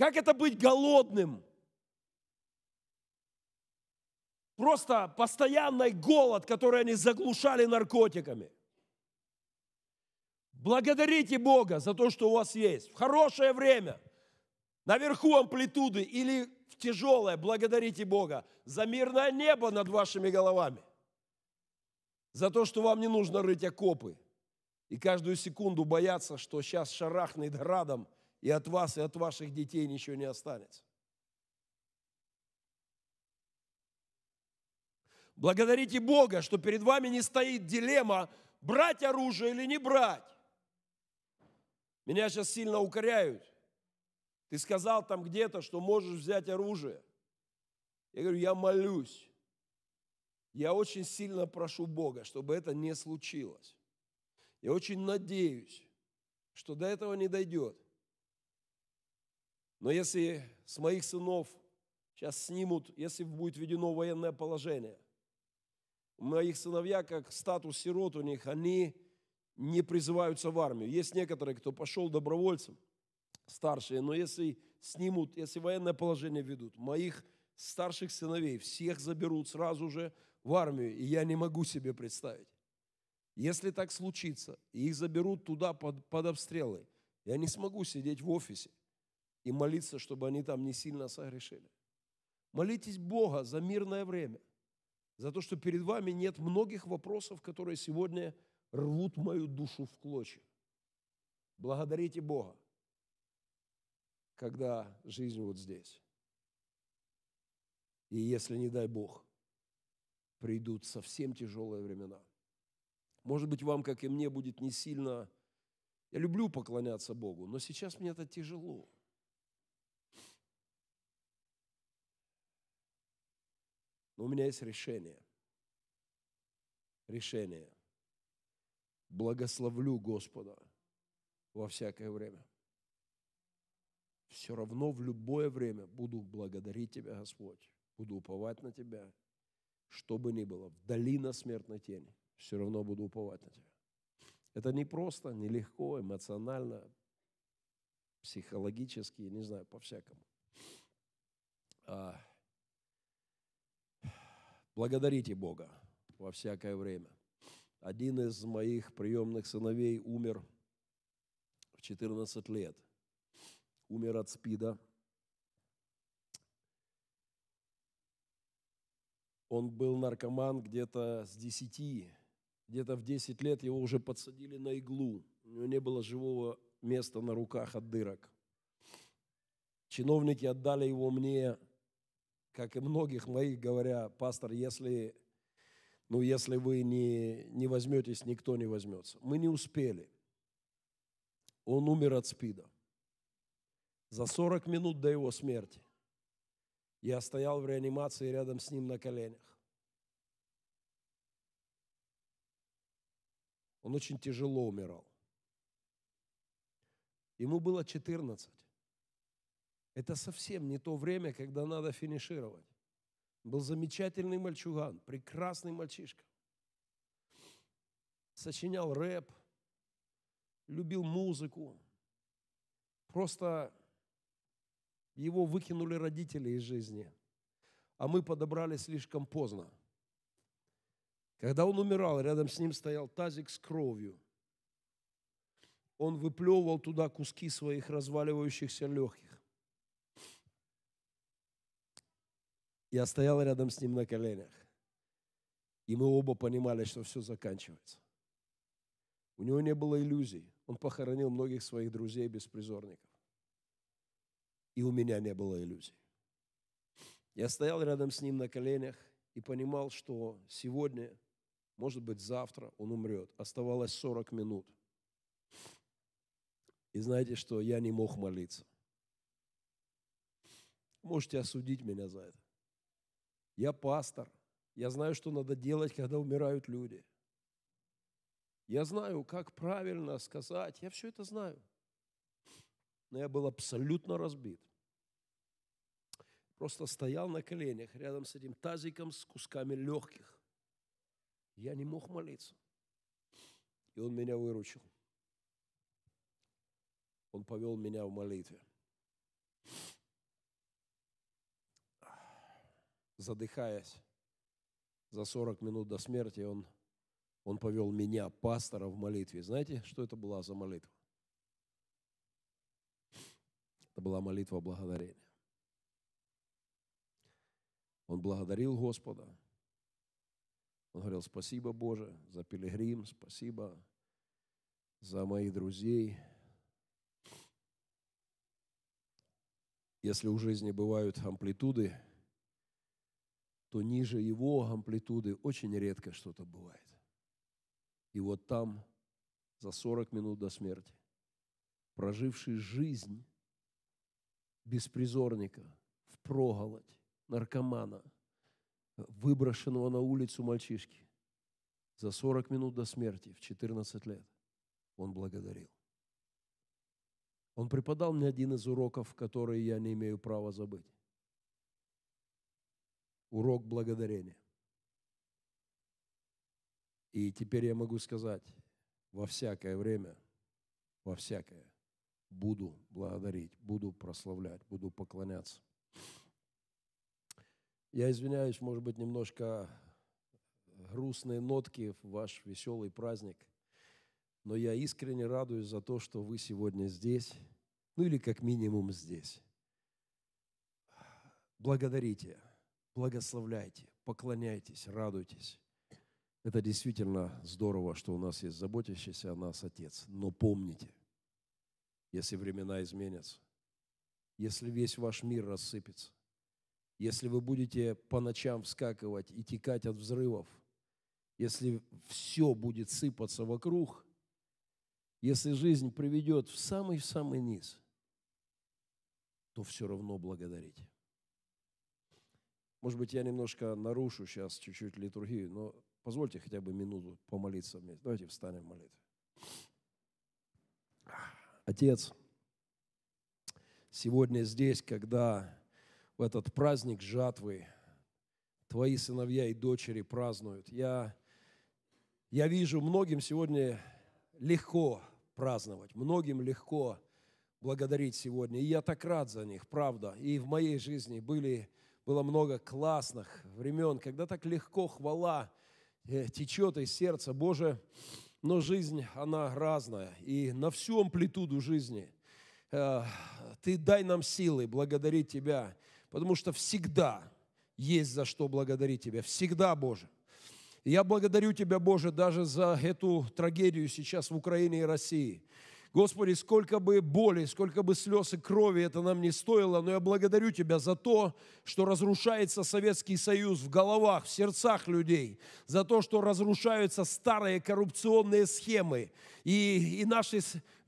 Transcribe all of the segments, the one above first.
Как это быть голодным? Просто постоянный голод, который они заглушали наркотиками. Благодарите Бога за то, что у вас есть. В хорошее время, наверху амплитуды или в тяжелое, благодарите Бога за мирное небо над вашими головами. За то, что вам не нужно рыть окопы и каждую секунду бояться, что сейчас шарахнет градом – и от вас, и от ваших детей ничего не останется. Благодарите Бога, что перед вами не стоит дилемма, брать оружие или не брать. Меня сейчас сильно укоряют. Ты сказал там где-то, что можешь взять оружие. Я говорю, я молюсь. Я очень сильно прошу Бога, чтобы это не случилось. Я очень надеюсь, что до этого не дойдет. Но если с моих сынов сейчас снимут, если будет введено военное положение, моих сыновья, как статус сирот у них, они не призываются в армию. Есть некоторые, кто пошел добровольцем, старшие, но если снимут, если военное положение ведут, моих старших сыновей всех заберут сразу же в армию, и я не могу себе представить. Если так случится, и их заберут туда под, под обстрелы, я не смогу сидеть в офисе и молиться, чтобы они там не сильно согрешили. Молитесь Бога за мирное время, за то, что перед вами нет многих вопросов, которые сегодня рвут мою душу в клочья. Благодарите Бога, когда жизнь вот здесь. И если, не дай Бог, придут совсем тяжелые времена. Может быть, вам, как и мне, будет не сильно... Я люблю поклоняться Богу, но сейчас мне это тяжело. Но у меня есть решение. Решение. Благословлю Господа во всякое время. Все равно в любое время буду благодарить Тебя, Господь. Буду уповать на Тебя. Что бы ни было, в долина смертной тени, все равно буду уповать на Тебя. Это не просто, не легко эмоционально, психологически, не знаю, по-всякому. А, Благодарите Бога во всякое время. Один из моих приемных сыновей умер в 14 лет. Умер от СПИДа. Он был наркоман где-то с 10, где-то в 10 лет его уже подсадили на иглу. У него не было живого места на руках от дырок. Чиновники отдали его мне как и многих моих, говоря, пастор, если, ну, если вы не, не возьметесь, никто не возьмется. Мы не успели. Он умер от спида. За 40 минут до его смерти я стоял в реанимации рядом с ним на коленях. Он очень тяжело умирал. Ему было 14. Это совсем не то время, когда надо финишировать. Был замечательный мальчуган, прекрасный мальчишка. Сочинял рэп, любил музыку. Просто его выкинули родители из жизни, а мы подобрали слишком поздно. Когда он умирал, рядом с ним стоял тазик с кровью. Он выплевывал туда куски своих разваливающихся легких. Я стоял рядом с ним на коленях. И мы оба понимали, что все заканчивается. У него не было иллюзий. Он похоронил многих своих друзей беспризорников. И у меня не было иллюзий. Я стоял рядом с ним на коленях и понимал, что сегодня, может быть, завтра он умрет. Оставалось 40 минут. И знаете, что я не мог молиться. Можете осудить меня за это. Я пастор. Я знаю, что надо делать, когда умирают люди. Я знаю, как правильно сказать. Я все это знаю. Но я был абсолютно разбит. Просто стоял на коленях рядом с этим тазиком с кусками легких. Я не мог молиться. И он меня выручил. Он повел меня в молитве. задыхаясь, за 40 минут до смерти он, он повел меня, пастора, в молитве. Знаете, что это была за молитва? Это была молитва благодарения. Он благодарил Господа. Он говорил, спасибо, Боже, за пилигрим, спасибо за моих друзей. Если у жизни бывают амплитуды, то ниже его амплитуды очень редко что-то бывает. И вот там, за 40 минут до смерти, проживший жизнь беспризорника, проголодь наркомана, выброшенного на улицу мальчишки, за 40 минут до смерти, в 14 лет, он благодарил. Он преподал мне один из уроков, который я не имею права забыть урок благодарения. И теперь я могу сказать, во всякое время, во всякое, буду благодарить, буду прославлять, буду поклоняться. Я извиняюсь, может быть, немножко грустные нотки в ваш веселый праздник, но я искренне радуюсь за то, что вы сегодня здесь, ну или как минимум здесь. Благодарите благословляйте, поклоняйтесь, радуйтесь. Это действительно здорово, что у нас есть заботящийся о нас Отец. Но помните, если времена изменятся, если весь ваш мир рассыпется, если вы будете по ночам вскакивать и текать от взрывов, если все будет сыпаться вокруг, если жизнь приведет в самый-самый низ, то все равно благодарите. Может быть, я немножко нарушу сейчас чуть-чуть литургию, но позвольте хотя бы минуту помолиться вместе. Давайте встанем в молитве. Отец, сегодня здесь, когда в этот праздник жатвы твои сыновья и дочери празднуют, я, я вижу, многим сегодня легко праздновать, многим легко благодарить сегодня. И я так рад за них, правда. И в моей жизни были было много классных времен, когда так легко хвала э, течет из сердца. Боже, но жизнь, она разная, и на всю амплитуду жизни э, ты дай нам силы благодарить Тебя, потому что всегда есть за что благодарить Тебя, всегда, Боже. Я благодарю Тебя, Боже, даже за эту трагедию сейчас в Украине и России – Господи, сколько бы боли, сколько бы слез и крови это нам не стоило, но я благодарю Тебя за то, что разрушается Советский Союз в головах, в сердцах людей, за то, что разрушаются старые коррупционные схемы, и, и наши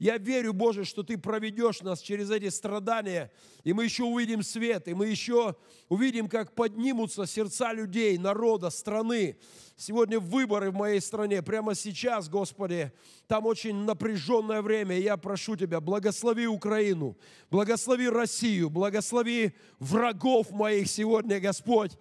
я верю, Боже, что Ты проведешь нас через эти страдания, и мы еще увидим свет, и мы еще увидим, как поднимутся сердца людей, народа, страны. Сегодня выборы в моей стране, прямо сейчас, Господи, там очень напряженное время, я прошу Тебя, благослови Украину, благослови Россию, благослови врагов моих сегодня, Господь.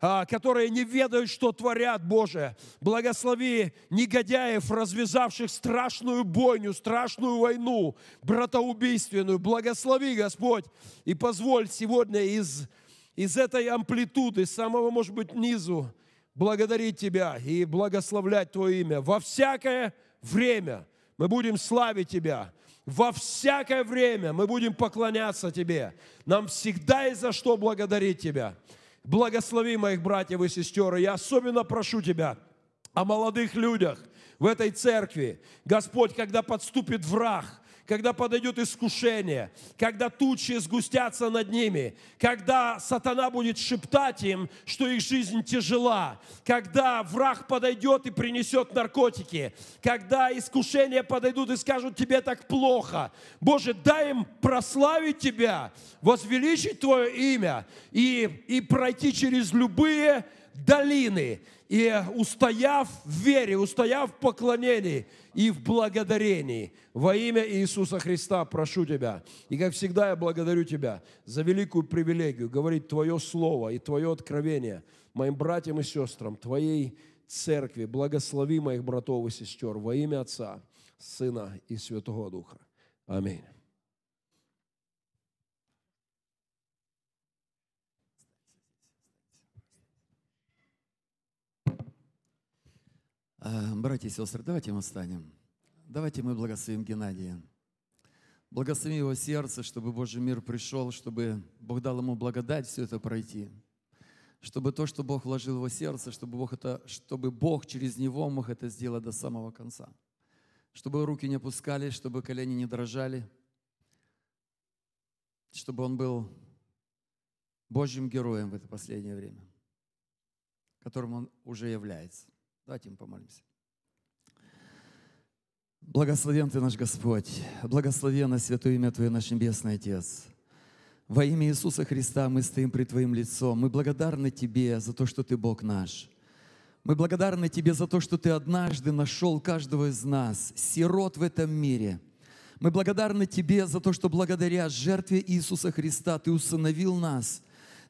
А, которые не ведают, что творят, Боже. Благослови негодяев, развязавших страшную бойню, страшную войну, братоубийственную. Благослови, Господь, и позволь сегодня из, из этой амплитуды, самого, может быть, низу, благодарить Тебя и благословлять Твое имя. Во всякое время мы будем славить Тебя. Во всякое время мы будем поклоняться Тебе. Нам всегда и за что благодарить Тебя. Благослови моих братьев и сестер. И я особенно прошу Тебя о молодых людях в этой церкви. Господь, когда подступит враг – когда подойдет искушение, когда тучи сгустятся над ними, когда сатана будет шептать им, что их жизнь тяжела, когда враг подойдет и принесет наркотики, когда искушения подойдут и скажут, тебе так плохо. Боже, дай им прославить Тебя, возвеличить Твое имя и, и пройти через любые долины. И устояв в вере, устояв в поклонении и в благодарении во имя Иисуса Христа прошу Тебя. И как всегда я благодарю Тебя за великую привилегию говорить Твое Слово и Твое откровение моим братьям и сестрам, Твоей церкви. Благослови моих братов и сестер во имя Отца, Сына и Святого Духа. Аминь. Э, братья и сестры, давайте мы встанем. Давайте мы благословим Геннадия. Благослови его сердце, чтобы Божий мир пришел, чтобы Бог дал ему благодать все это пройти. Чтобы то, что Бог вложил в его сердце, чтобы Бог, это, чтобы Бог через него мог это сделать до самого конца. Чтобы руки не опускались, чтобы колени не дрожали. Чтобы он был Божьим героем в это последнее время, которым он уже является. Давайте мы помолимся. Благословен Ты наш Господь, благословенно святое имя Твое, наш Небесный Отец. Во имя Иисуса Христа мы стоим пред Твоим лицом. Мы благодарны Тебе за то, что Ты Бог наш. Мы благодарны Тебе за то, что Ты однажды нашел каждого из нас, сирот в этом мире. Мы благодарны Тебе за то, что благодаря жертве Иисуса Христа Ты усыновил нас –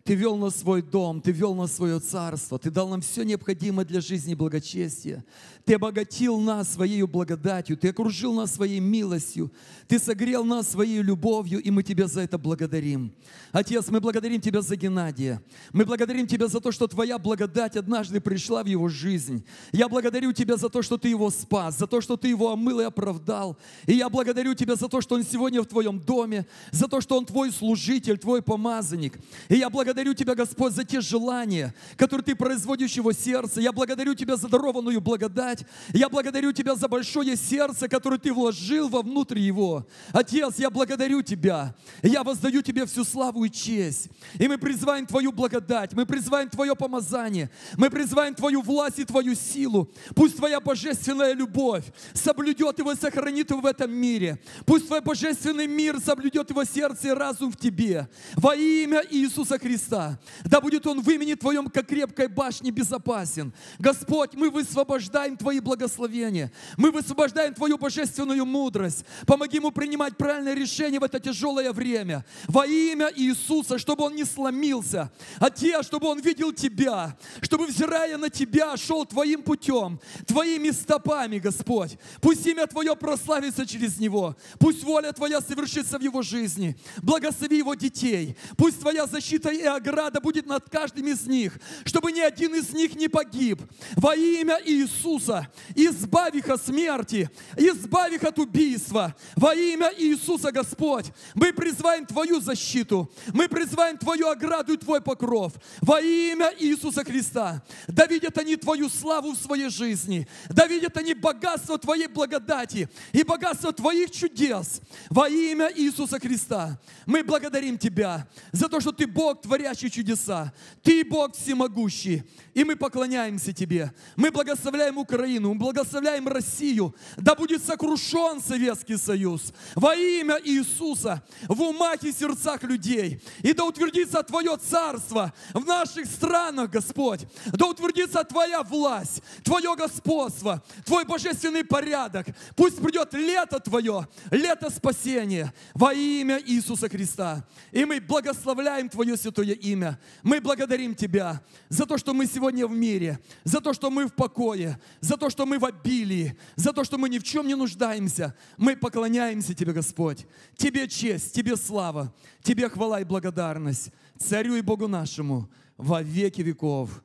ты вел в свой дом, Ты вел в свое царство, Ты дал нам все необходимое для жизни и благочестия. Ты обогатил нас своей благодатью, Ты окружил нас своей милостью, Ты согрел нас своей любовью, и мы Тебя за это благодарим. Отец, мы благодарим Тебя за Геннадия. Мы благодарим Тебя за то, что Твоя благодать однажды пришла в его жизнь. Я благодарю Тебя за то, что Ты его спас, за то, что Ты его омыл и оправдал. И я благодарю Тебя за то, что он сегодня в Твоем доме, за то, что он Твой служитель, Твой помазанник. И я благодарю благодарю Тебя, Господь, за те желания, которые Ты производишь в его сердце. Я благодарю Тебя за дарованную благодать. Я благодарю Тебя за большое сердце, которое Ты вложил во внутрь его. Отец, я благодарю Тебя. Я воздаю Тебе всю славу и честь. И мы призываем Твою благодать, мы призываем Твое помазание, мы призываем Твою власть и Твою силу. Пусть Твоя божественная любовь соблюдет его и сохранит его в этом мире. Пусть Твой божественный мир соблюдет его сердце и разум в Тебе. Во имя Иисуса Христа. Христа. Да будет Он в имени Твоем, как крепкой башни, безопасен. Господь, мы высвобождаем Твои благословения. Мы высвобождаем Твою божественную мудрость. Помоги Ему принимать правильное решение в это тяжелое время. Во имя Иисуса, чтобы Он не сломился. Отец, а чтобы Он видел Тебя. Чтобы, взирая на Тебя, шел Твоим путем, Твоими стопами, Господь. Пусть имя Твое прославится через Него. Пусть воля Твоя совершится в Его жизни. Благослови Его детей. Пусть Твоя защита и твоя ограда будет над каждым из них, чтобы ни один из них не погиб. Во имя Иисуса избави их от смерти, избави их от убийства. Во имя Иисуса, Господь, мы призываем Твою защиту, мы призываем Твою ограду и Твой покров. Во имя Иисуса Христа, да видят они Твою славу в своей жизни, да видят они богатство Твоей благодати и богатство Твоих чудес. Во имя Иисуса Христа мы благодарим Тебя за то, что Ты Бог, Творец, творящий чудеса. Ты Бог всемогущий. И мы поклоняемся Тебе. Мы благословляем Украину, мы благословляем Россию. Да будет сокрушен Советский Союз. Во имя Иисуса в умах и сердцах людей. И да утвердится Твое царство в наших странах, Господь. Да утвердится Твоя власть, Твое господство, Твой божественный порядок. Пусть придет лето Твое, лето спасения во имя Иисуса Христа. И мы благословляем Твое святое Твое имя. Мы благодарим Тебя за то, что мы сегодня в мире, за то, что мы в покое, за то, что мы в обилии, за то, что мы ни в чем не нуждаемся. Мы поклоняемся Тебе, Господь. Тебе честь, Тебе слава, Тебе хвала и благодарность. Царю и Богу нашему во веки веков.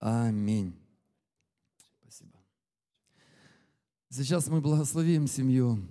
Аминь. Спасибо. Сейчас мы благословим семью.